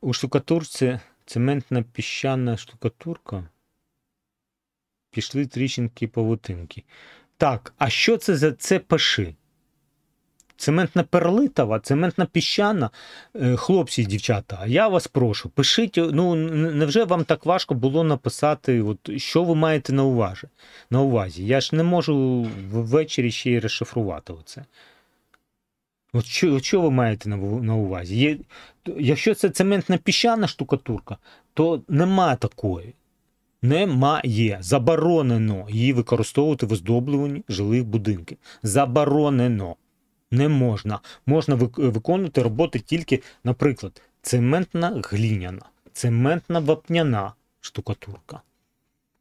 У штукатурці цементна піщана штукатурка. Пішли тріщинки павутинки. Так, а що це за це паши? Цементна перлитова, цементна піщана. Е, хлопці дівчата, я вас прошу, пишіть. Ну невже вам так важко було написати, от, що ви маєте на увазі? на увазі? Я ж не можу ввечері ще й розшифрувати оце. От що що ви маєте на на увазі? Є, Якщо це цементна піщана штукатурка, то нема такої. Немає. Заборонено її використовувати в оздобленні жилих будинків. Заборонено. Не можна. Можна виконувати роботи тільки, наприклад, цементна гліняна, цементна вапняна штукатурка.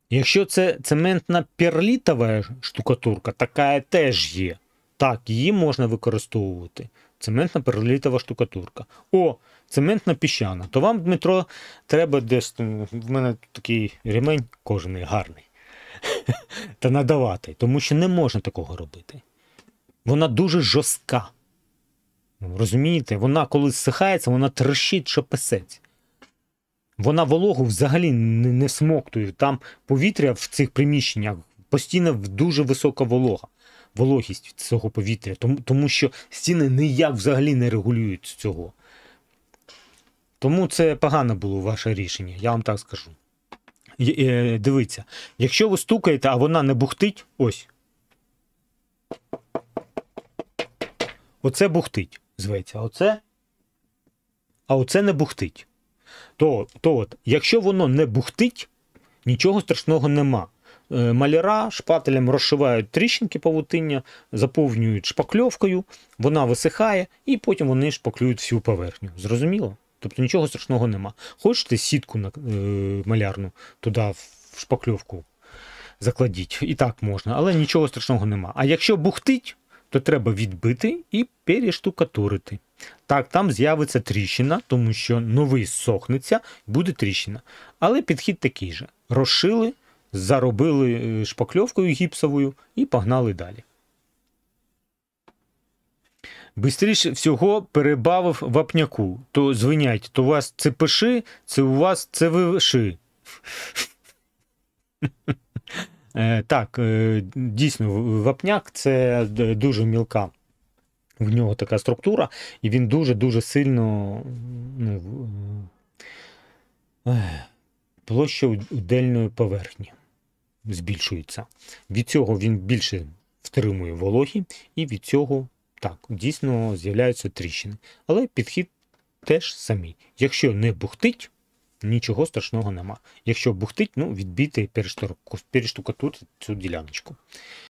Якщо це цементна перлітова штукатурка, така теж є. Так, її можна використовувати. Цементна перелітова штукатурка. О, цементна піщана. То вам, Дмитро, треба десь. В мене такий ремень кожен гарний. Та надавати, тому що не можна такого робити. Вона дуже жорстка. Ну, розумієте, вона коли зсихається, вона трещить, що писець. Вона вологу взагалі не, не смоктує. Там повітря в цих приміщеннях постійно дуже висока волога вологість цього повітря, тому тому що стіни ніяк взагалі не регулюють цього. Тому це погане було ваше рішення, я вам так скажу. Е, дивіться, якщо ви стукаєте, а вона не бухтить, ось. Оце бухтить, зветься, а оце. А оце не бухтить. То, то от, якщо воно не бухтить, нічого страшного нема. Е, маляра шпателем розшивають тріщинки павутиння, заповнюють шпакльовкою, вона висихає, і потім вони шпаклюють всю поверхню. Зрозуміло? Тобто нічого страшного нема. Хочете сітку на, е, малярну туди в шпакльовку закладіть, і так можна, але нічого страшного нема. А якщо бухтить, то треба відбити і перештукатурити. Так, там з'явиться тріщина, тому що новий сохнеться, буде тріщина. Але підхід такий же. Розшили заробили е, шпакльовкою гіпсовою і погнали далі. Бистріше всього перебавив вапняку. То звиняйте, то у вас це пиши, це у вас е, е, це виши. Так, дійсно, вапняк це дуже мілка. В нього така структура, і він дуже-дуже сильно ну, площа удельної поверхні збільшується. Від цього він більше втримує вологі, і від цього так дійсно з'являються тріщини. Але підхід теж самий. Якщо не бухтить, нічого страшного нема. Якщо бухтить, ну відбійте і перештукатуйте цю діляночку.